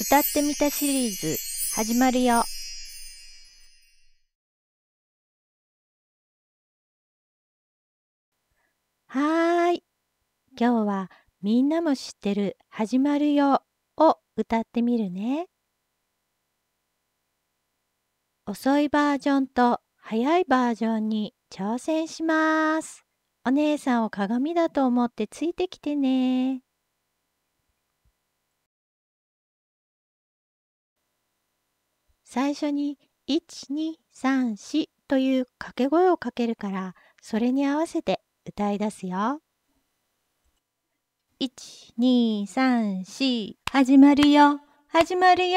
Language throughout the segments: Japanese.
歌ってみたシリーズ始まるよはい今日はみんなも知ってる「始まるよ」を歌ってみるね遅いバージョンと早いバージョンに挑戦しますお姉さんを鏡だと思ってついてきてね最初に1234という掛け声をかけるからそれに合わせて歌い出すよ。1234始まるよ始まるよ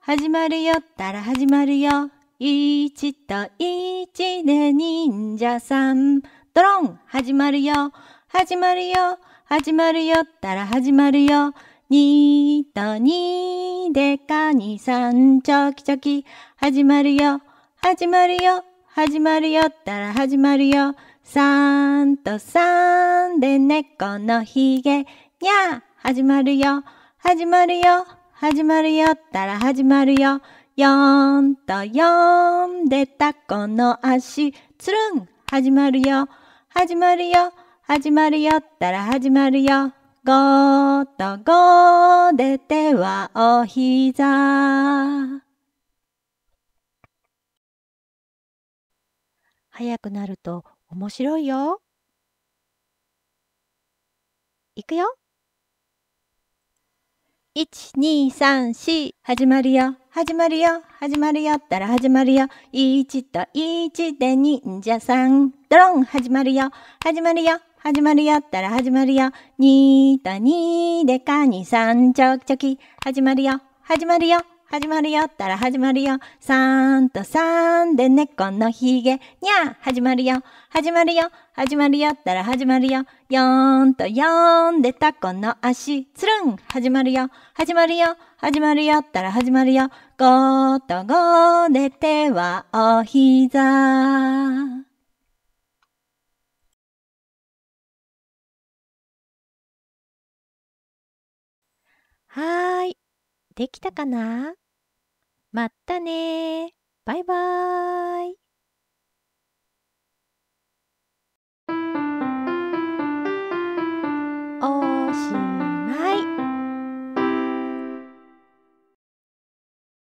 始まるよったら始まるよ1と1で忍者さんドロン始まるよ始まるよ始まるよったら始まるよにとにでかにんちょきちょき始まるよ始まるよ始まるよったら始まるよんとんで猫のひげにゃ始まるよ始まるよ始まるよったら始まるよんとんでタコの足つるん始まるよ始まるよ始まるよったら始まるよごーとごーでてはお膝。早くなると面白いよ。いくよ。1234始まるよ始まるよ始まるよったら始まるよ1と1で忍者さんドロン始まるよ始まるよ始まるよったら始まるよ。にーたにーでかにさんちょきちょき。始まるよ、始まるよ、始まるよったら始まるよ。さんとさんで猫のひげ。にゃー始まるよ、始まるよ、始まるよったら始まるよ。よーんとよーんでタコの足。つるん始まるよ、始まるよ、始まるよったら始まるよ。ごーとごーで手はお膝。はーい。できたかなまったねバイバーイ。